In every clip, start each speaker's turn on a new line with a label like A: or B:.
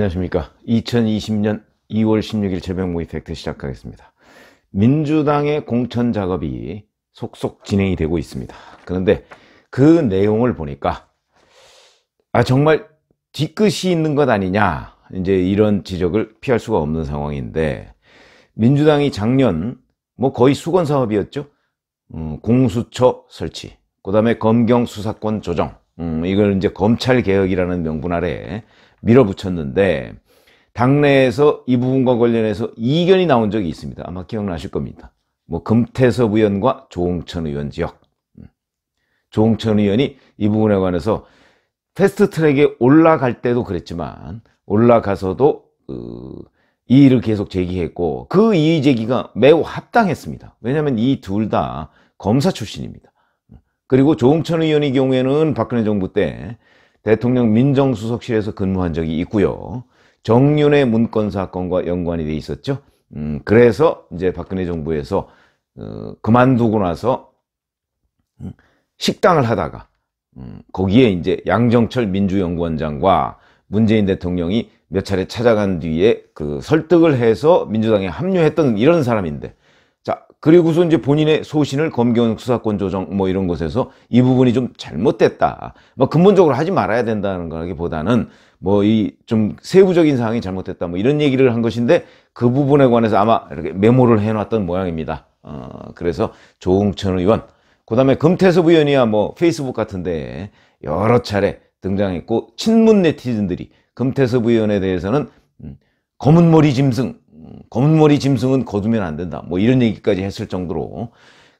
A: 안녕하십니까 2020년 2월 16일 재병 모의 팩트 시작하겠습니다 민주당의 공천 작업이 속속 진행이 되고 있습니다 그런데 그 내용을 보니까 아 정말 뒤끝이 있는 것 아니냐 이제 이런 지적을 피할 수가 없는 상황인데 민주당이 작년 뭐 거의 수건 사업이었죠 음, 공수처 설치 그 다음에 검경 수사권 조정 음, 이걸 이제 검찰개혁이라는 명분 아래 밀어붙였는데 당내에서 이 부분과 관련해서 이견이 나온 적이 있습니다. 아마 기억나실 겁니다. 뭐 금태섭 의원과 조홍천 의원 지역 음. 조홍천 의원이 이 부분에 관해서 패스트트랙에 올라갈 때도 그랬지만 올라가서도 그 이의를 계속 제기했고 그 이의 제기가 매우 합당했습니다. 왜냐하면 이 둘 다 검사 출신입니다. 음. 그리고 조홍천 의원의 경우에는 박근혜 정부 때 대통령 민정수석실에서 근무한 적이 있고요. 정윤의 문건 사건과 연관이 돼 있었죠. 음, 그래서 이제 박근혜 정부에서 어, 그만두고 나서 음, 식당을 하다가 음, 거기에 이제 양정철 민주연구원장과 문재인 대통령이 몇 차례 찾아간 뒤에 그 설득을 해서 민주당에 합류했던 이런 사람인데 그리고서 이제 본인의 소신을 검경 수사권 조정 뭐 이런 것에서 이 부분이 좀 잘못됐다. 뭐 근본적으로 하지 말아야 된다는 거라기보다는 뭐 이 좀 세부적인 사항이 잘못됐다 뭐 이런 얘기를 한 것인데 그 부분에 관해서 아마 이렇게 메모를 해놨던 모양입니다. 어, 그래서 조홍천 의원, 그 다음에 금태섭 의원이야 뭐 페이스북 같은데 여러 차례 등장했고 친문 네티즌들이 금태섭 의원에 대해서는 음, 검은머리 짐승 검은머리 짐승은 거두면 안 된다. 뭐 이런 얘기까지 했을 정도로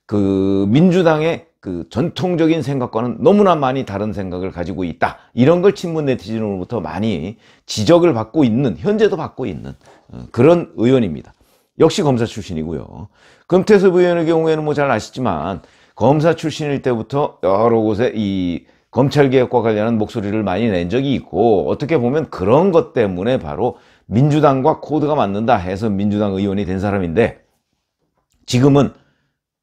A: 그 민주당의 그 전통적인 생각과는 너무나 많이 다른 생각을 가지고 있다. 이런 걸 친문 네티즌으로부터 많이 지적을 받고 있는, 현재도 받고 있는 어, 그런 의원입니다. 역시 검사 출신이고요. 금태섭 의원의 경우에는 뭐 잘 아시지만 검사 출신일 때부터 여러 곳에 이 검찰개혁과 관련한 목소리를 많이 낸 적이 있고 어떻게 보면 그런 것 때문에 바로 민주당과 코드가 맞는다 해서 민주당 의원이 된 사람인데 지금은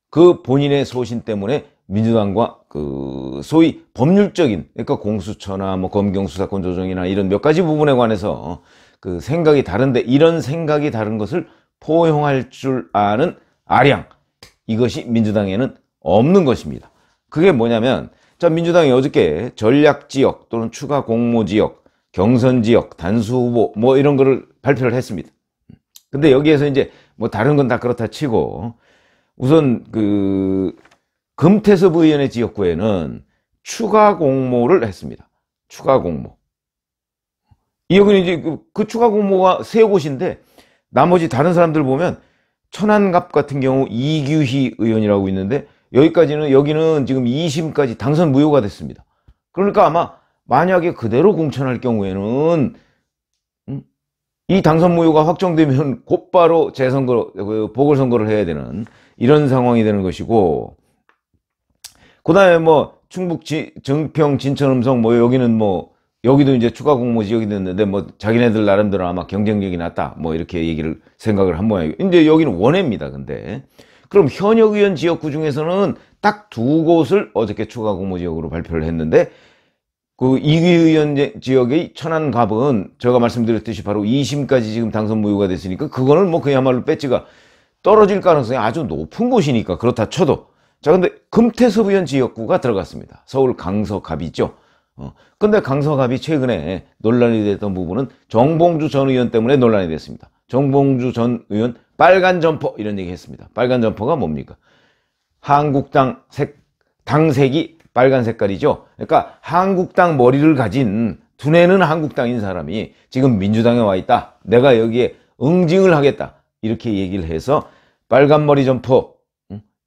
A: 그 본인의 소신 때문에 민주당과 그 소위 법률적인 그러니까 공수처나 뭐 검경 수사권 조정이나 이런 몇 가지 부분에 관해서 그 생각이 다른데 이런 생각이 다른 것을 포용할 줄 아는 아량 이것이 민주당에는 없는 것입니다. 그게 뭐냐면 자 민주당이 어저께 전략지역 또는 추가 공모지역 경선 지역, 단수 후보 뭐 이런 거를 발표를 했습니다. 근데 여기에서 이제 뭐 다른 건 다 그렇다 치고 우선 그 금태섭 의원의 지역구에는 추가 공모를 했습니다. 추가 공모. 여기는 이제 그, 그 추가 공모가 세 곳인데 나머지 다른 사람들 보면 천안갑 같은 경우 이규희 의원이라고 있는데 여기까지는 여기는 지금 2심까지 당선 무효가 됐습니다. 그러니까 아마 만약에 그대로 공천할 경우에는 음, 이 당선 무효가 확정되면 곧바로 재선거, 그 보궐선거를 해야 되는 이런 상황이 되는 것이고, 그 다음에 뭐 충북 지, 정평 진천 음성 뭐 여기는 뭐 여기도 이제 추가 공모 지역이 됐는데 뭐 자기네들 나름대로 아마 경쟁력이 낮다 뭐 이렇게 얘기를 생각을 한 모양이고 이제 여기는 원해입니다 근데 그럼 현역 의원 지역구 중에서는 딱 두 곳을 어저께 추가 공모 지역으로 발표를 했는데 그이 의원 지역의 천안갑은 제가 말씀드렸듯이 바로 2심까지 지금 당선 무효가 됐으니까 그거는 뭐 그야말로 배지가 떨어질 가능성이 아주 높은 곳이니까 그렇다 쳐도 자 근데 금태섭 의원 지역구가 들어갔습니다. 서울 강서갑이 죠 어. 근데 강서갑이 최근에 논란이 됐던 부분은 정봉주 전 의원 때문에 논란이 됐습니다. 정봉주 전 의원 빨간 점퍼 이런 얘기 했습니다. 빨간 점퍼가 뭡니까? 한국당 색, 당색이 빨간 색깔이죠. 그러니까 한국당 머리를 가진 두뇌는 한국당인 사람이 지금 민주당에 와 있다. 내가 여기에 응징을 하겠다. 이렇게 얘기를 해서 빨간 머리 점퍼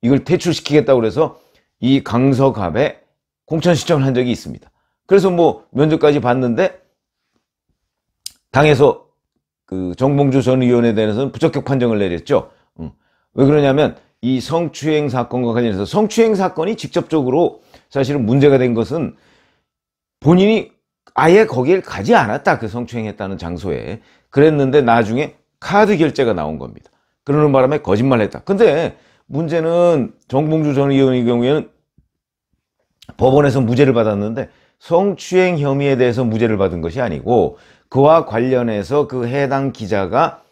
A: 이걸 퇴출시키겠다고 그래서 이 강서갑에 공천 시청을한 적이 있습니다. 그래서 뭐 면접까지 봤는데 당에서 그 정봉주 전 의원에 대해서는 부적격 판정을 내렸죠. 왜 그러냐면 이 성추행 사건과 관련해서 성추행 사건이 직접적으로 사실은 문제가 된 것은 본인이 아예 거길 가지 않았다. 그 성추행했다는 장소에. 그랬는데 나중에 카드 결제가 나온 겁니다. 그러는 바람에 거짓말했다. 근데 문제는 정봉주 전 의원의 경우에는 법원에서 무죄를 받았는데 성추행 혐의에 대해서 무죄를 받은 것이 아니고 그와 관련해서 그 해당 기자가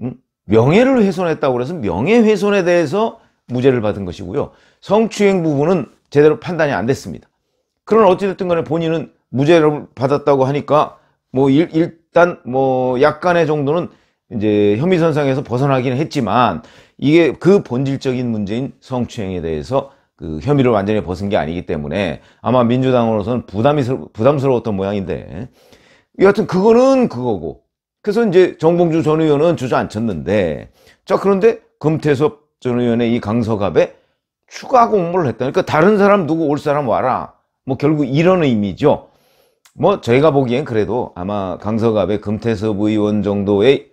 A: 음, 명예를 훼손했다고 그래서 명예훼손에 대해서 무죄를 받은 것이고요. 성추행 부분은 제대로 판단이 안 됐습니다. 그러나 어찌됐든 간에 본인은 무죄를 받았다고 하니까 뭐 일, 단뭐 약간의 정도는 이제 혐의 선상에서 벗어나기는 했지만 이게 그 본질적인 문제인 성추행에 대해서 그 혐의를 완전히 벗은 게 아니기 때문에 아마 민주당으로서는 부담이 부담스러웠던 모양인데 여하튼 그거는 그거고 그래서 이제 정봉주 전 의원은 주저앉혔는데 자 그런데 금태섭 전 의원의 이 강서갑에 추가 공모를 했다. 그러니까 다른 사람 누구 올 사람 와라. 뭐 결국 이런 의미죠. 뭐 저희가 보기엔 그래도 아마 강서갑의 금태섭 의원 정도의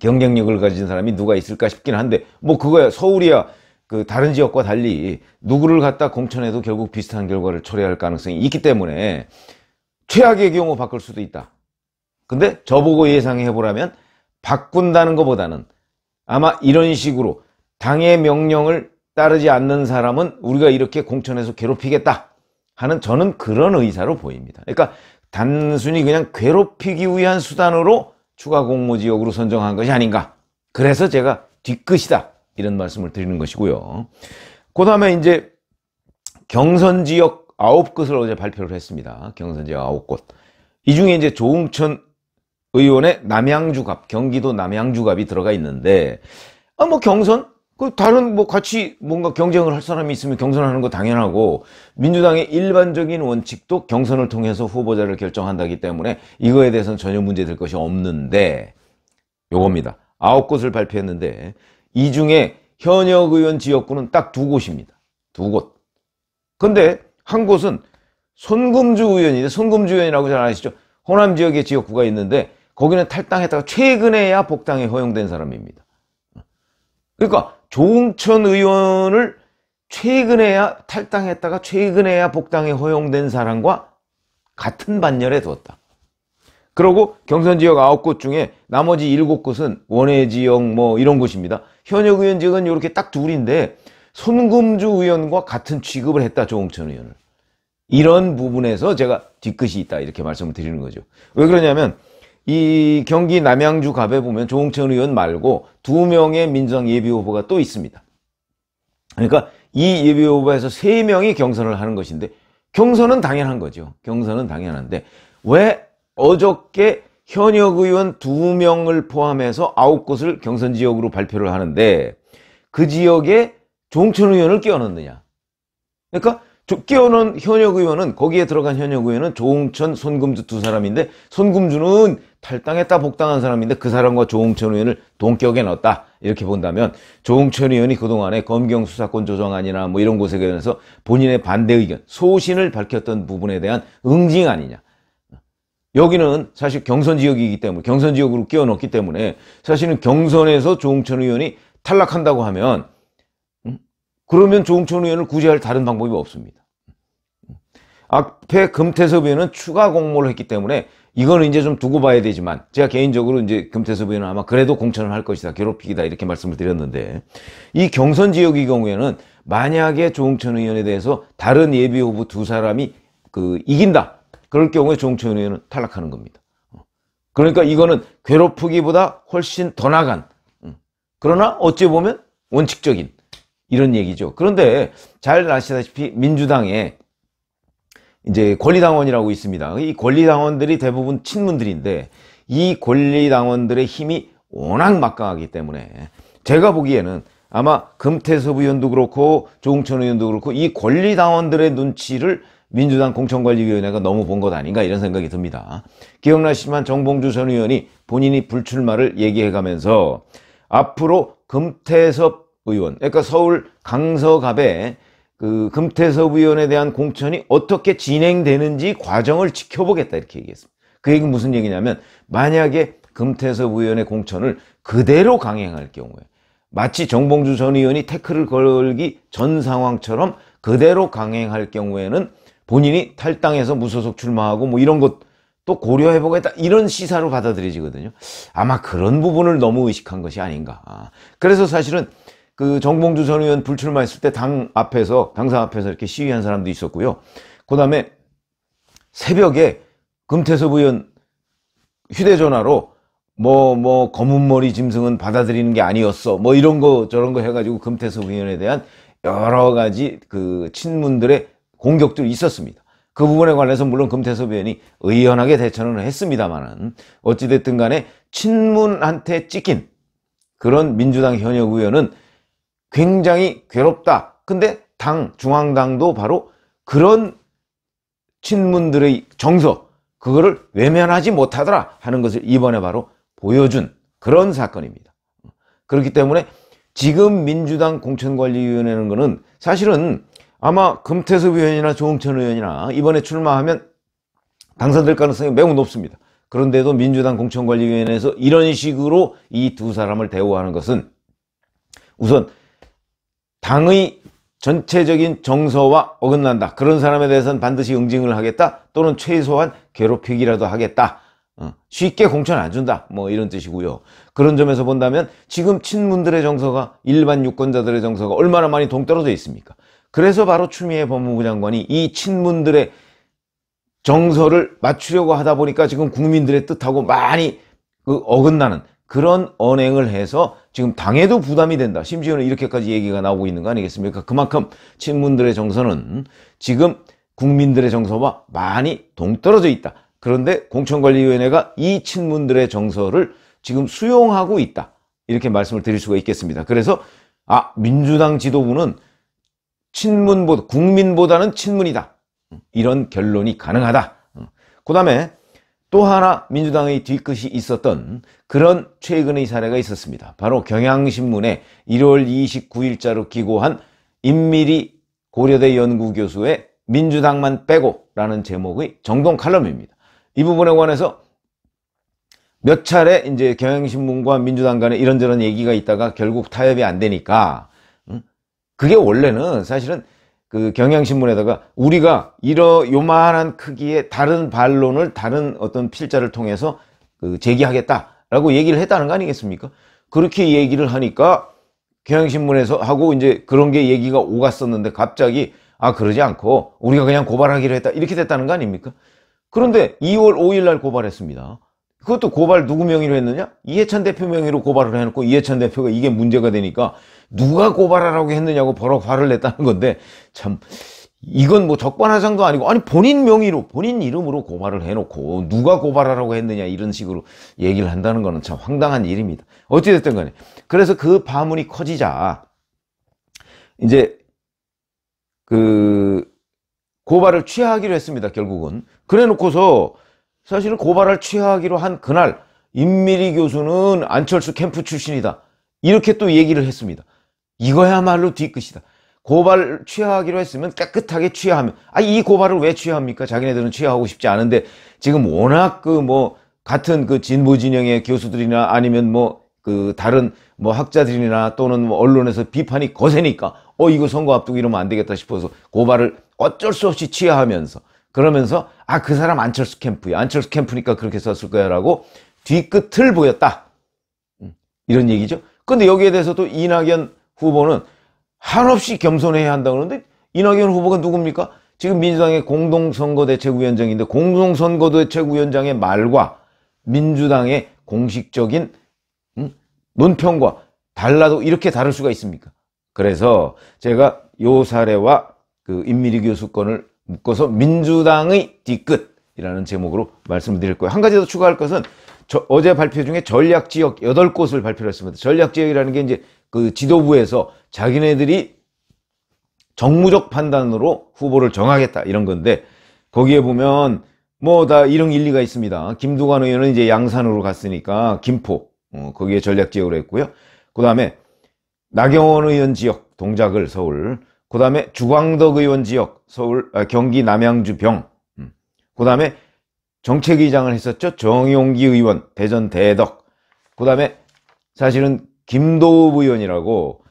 A: 경쟁력을 가진 사람이 누가 있을까 싶긴 한데 뭐 그거야 서울이야 그 다른 지역과 달리 누구를 갖다 공천해도 결국 비슷한 결과를 초래할 가능성이 있기 때문에 최악의 경우 바꿀 수도 있다. 근데 저보고 예상해보라면 바꾼다는 것보다는 아마 이런 식으로 당의 명령을 따르지 않는 사람은 우리가 이렇게 공천해서 괴롭히겠다 하는 저는 그런 의사로 보입니다. 그러니까 단순히 그냥 괴롭히기 위한 수단으로 추가 공모지역으로 선정한 것이 아닌가. 그래서 제가 뒤끝이다 이런 말씀을 드리는 것이고요. 그 다음에 이제 경선 지역 아홉 곳을 어제 발표를 했습니다. 경선 지역 아홉 곳. 이 중에 이제 조웅천 의원의 남양주갑, 경기도 남양주갑이 들어가 있는데, 아, 뭐 경선? 그 다른 뭐 같이 뭔가 경쟁을 할 사람이 있으면 경선하는 거 당연하고 민주당의 일반적인 원칙도 경선을 통해서 후보자를 결정한다기 때문에 이거에 대해서는 전혀 문제될 것이 없는데 요겁니다. 아홉 곳을 발표했는데 이 중에 현역 의원 지역구는 딱 두 곳입니다. 두 곳. 근데 한 곳은 손금주 의원인데 손금주 의원이라고 잘 아시죠? 호남 지역의 지역구가 있는데 거기는 탈당했다가 최근에야 복당에 허용된 사람입니다. 그러니까 조홍천 의원을 최근에야 탈당했다가 최근에야 복당에 허용된 사람과 같은 반열에 두었다. 그러고 경선 지역 9곳 중에 나머지 7곳은 원외 지역 뭐 이런 곳입니다. 현역 의원직은 이렇게 딱 둘인데 손금주 의원과 같은 취급을 했다 조홍천 의원을. 이런 부분에서 제가 뒤끝이 있다 이렇게 말씀을 드리는 거죠. 왜 그러냐면 이 경기 남양주 갑에 보면 조홍천 의원 말고 두 명의 민주당 예비 후보가 또 있습니다. 그러니까 이 예비 후보에서 세 명이 경선을 하는 것인데 경선은 당연한 거죠. 경선은 당연한데 왜 어저께 현역 의원 두 명을 포함해서 아홉 곳을 경선 지역으로 발표를 하는데 그 지역에 종천 의원을 끼워넣느냐. 그러니까 끼워넣은 현역 의원은 거기에 들어간 현역 의원은 조홍천, 손금주 두 사람인데 손금주는 탈당했다 복당한 사람인데 그 사람과 조홍천 의원을 동격에 넣었다 이렇게 본다면 조홍천 의원이 그동안에 검경 수사권 조정안이나 뭐 이런 곳에 관해서 본인의 반대 의견 소신을 밝혔던 부분에 대한 응징 아니냐 여기는 사실 경선 지역이기 때문에 경선 지역으로 끼워 넣기 때문에 사실은 경선에서 조홍천 의원이 탈락한다고 하면 음? 그러면 조홍천 의원을 구제할 다른 방법이 없습니다 음. 앞에 금태섭 의원은 추가 공모를 했기 때문에 이거는 이제 좀 두고 봐야 되지만 제가 개인적으로 이제 금태섭 의원은 아마 그래도 공천을 할 것이다 괴롭히기다 이렇게 말씀을 드렸는데 이 경선 지역의 경우에는 만약에 조홍천 의원에 대해서 다른 예비 후보 두 사람이 그 이긴다 그럴 경우에 조홍천 의원은 탈락하는 겁니다 그러니까 이거는 괴롭히기보다 훨씬 더 나간 음, 그러나 어찌 보면 원칙적인 이런 얘기죠 그런데 잘 아시다시피 민주당에 이제 권리당원이라고 있습니다. 이 권리당원들이 대부분 친문들인데 이 권리당원들의 힘이 워낙 막강하기 때문에 제가 보기에는 아마 금태섭 의원도 그렇고 조홍천 의원도 그렇고 이 권리당원들의 눈치를 민주당 공천관리위원회가 너무 본 것 아닌가 이런 생각이 듭니다. 기억나시지만 정봉주 전 의원이 본인이 불출마를 얘기해가면서 앞으로 금태섭 의원, 그러니까 서울 강서갑에 그 금태섭 의원에 대한 공천이 어떻게 진행되는지 과정을 지켜보겠다 이렇게 얘기했습니다. 그 얘기는 무슨 얘기냐면 만약에 금태섭 의원의 공천을 그대로 강행할 경우에 마치 정봉주 전 의원이 태클을 걸기 전 상황처럼 그대로 강행할 경우에는 본인이 탈당해서 무소속 출마하고 뭐 이런 것 또 고려해보겠다 이런 시사로 받아들여지거든요. 아마 그런 부분을 너무 의식한 것이 아닌가. 아, 그래서 사실은 그 정봉주 전 의원 불출마했을 때 당 앞에서 당사 앞에서 이렇게 시위한 사람도 있었고요. 그다음에 새벽에 금태섭 의원 휴대전화로 뭐뭐 뭐 검은 머리 짐승은 받아들이는 게 아니었어 뭐 이런 거 저런 거 해가지고 금태섭 의원에 대한 여러 가지 그 친문들의 공격들이 있었습니다. 그 부분에 관해서 물론 금태섭 의원이 의연하게 대처는 했습니다만은 어찌됐든 간에 친문한테 찍힌 그런 민주당 현역 의원은 굉장히 괴롭다. 근데 당, 중앙당도 바로 그런 친문들의 정서, 그거를 외면하지 못하더라 하는 것을 이번에 바로 보여준 그런 사건입니다. 그렇기 때문에 지금 민주당 공천관리위원회는 거는 사실은 아마 금태섭 의원이나 조홍천 의원이나 이번에 출마하면 당선될 가능성이 매우 높습니다. 그런데도 민주당 공천관리위원회에서 이런 식으로 이 두 사람을 대우하는 것은 우선 당의 전체적인 정서와 어긋난다. 그런 사람에 대해서는 반드시 응징을 하겠다. 또는 최소한 괴롭히기라도 하겠다. 어, 쉽게 공천 안 준다 뭐 이런 뜻이고요 그런 점에서 본다면 지금 친문들의 정서가 일반 유권자들의 정서가 얼마나 많이 동떨어져 있습니까 그래서 바로 추미애 법무부 장관이 이 친문들의 정서를 맞추려고 하다 보니까 지금 국민들의 뜻하고 많이 그 어긋나는 그런 언행을 해서 지금 당에도 부담이 된다. 심지어는 이렇게까지 얘기가 나오고 있는 거 아니겠습니까? 그만큼 친문들의 정서는 지금 국민들의 정서와 많이 동떨어져 있다. 그런데 공천관리위원회가 이 친문들의 정서를 지금 수용하고 있다. 이렇게 말씀을 드릴 수가 있겠습니다. 그래서 아 민주당 지도부는 친문보다 국민보다는 친문이다. 이런 결론이 가능하다. 그 다음에 또 하나 민주당의 뒤끝이 있었던 그런 최근의 사례가 있었습니다. 바로 경향신문에 1월 29일자로 기고한 인밀이 고려대 연구교수의 민주당만 빼고 라는 제목의 정동 칼럼입니다. 이 부분에 관해서 몇 차례 이제 경향신문과 민주당 간에 이런저런 얘기가 있다가 결국 타협이 안 되니까 그게 원래는 사실은 그 경향신문에다가 우리가 이러 요만한 크기의 다른 반론을 다른 어떤 필자를 통해서 그 제기하겠다라고 얘기를 했다는 거 아니겠습니까? 그렇게 얘기를 하니까 경향신문에서 하고 이제 그런 게 얘기가 오갔었는데 갑자기 아 그러지 않고 우리가 그냥 고발하기로 했다 이렇게 됐다는 거 아닙니까? 그런데 2월 5일 날 고발했습니다. 그것도 고발 누구 명의로 했느냐? 이해찬 대표 명의로 고발을 해놓고 이해찬 대표가 이게 문제가 되니까 누가 고발하라고 했느냐고 버럭 화를 냈다는 건데 참 이건 뭐 적반하장도 아니고 아니 본인 명의로 본인 이름으로 고발을 해놓고 누가 고발하라고 했느냐 이런 식으로 얘기를 한다는 거는 참 황당한 일입니다 어찌됐든 간에 그래서 그 파문이 커지자 이제 그 고발을 취하하기로 했습니다 결국은 그래 놓고서 사실은 고발을 취하하기로 한 그날 임미리 교수는 안철수 캠프 출신이다 이렇게 또 얘기를 했습니다 이거야말로 뒤끝이다. 고발 취하하기로 했으면 깨끗하게 취하하면 아 이 고발을 왜취합니까 자기네들은 취하하고 싶지 않은데 지금 워낙 그 뭐 같은 그 진보 진영의 교수들이나 아니면 뭐 그 다른 뭐 학자들이나 또는 뭐 언론에서 비판이 거세니까 어 이거 선거 앞두고 이러면 안 되겠다 싶어서 고발을 어쩔 수 없이 취하하면서 그러면서 아 그 사람 안철수 캠프야 안철수 캠프니까 그렇게 썼을 거야라고 뒤끝을 보였다 음, 이런 얘기죠. 근데 여기에 대해서도 이낙연 후보는 한없이 겸손해야 한다 그러는데 이낙연 후보가 누굽니까? 지금 민주당의 공동선거대책위원장인데 공동선거대책위원장의 말과 민주당의 공식적인 음? 논평과 달라도 이렇게 다를 수가 있습니까? 그래서 제가 요 사례와 그 임미리 교수 권을 묶어서 민주당의 뒤끝이라는 제목으로 말씀드릴 을 거예요. 한 가지 더 추가할 것은 어제 발표 중에 전략지역 8곳을 발표 했습니다. 전략지역이라는 게 이제 그 지도부에서 자기네들이 정무적 판단으로 후보를 정하겠다 이런 건데 거기에 보면 뭐 다 이런 일리가 있습니다. 김두관 의원은 이제 양산으로 갔으니까 김포 어, 거기에 전략 지역으로 했고요. 그 다음에 나경원 의원 지역 동작을 서울 그 다음에 주광덕 의원 지역 서울 아, 경기 남양주 병그 음. 다음에 정책위장을 했었죠. 정용기 의원 대전 대덕 그 다음에 사실은 김도우 의원이라고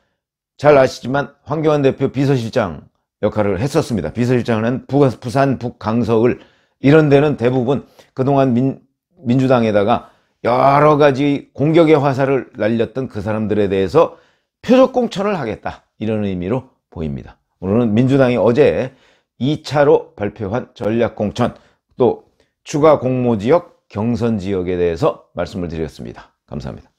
A: 잘 아시지만 황교안 대표 비서실장 역할을 했었습니다. 비서실장은 부산, 북강서을 이런 데는 대부분 그동안 민, 민주당에다가 여러 가지 공격의 화살을 날렸던 그 사람들에 대해서 표적 공천을 하겠다 이런 의미로 보입니다. 오늘은 민주당이 어제 2차로 발표한 전략 공천 또 추가 공모지역 경선 지역에 대해서 말씀을 드렸습니다. 감사합니다.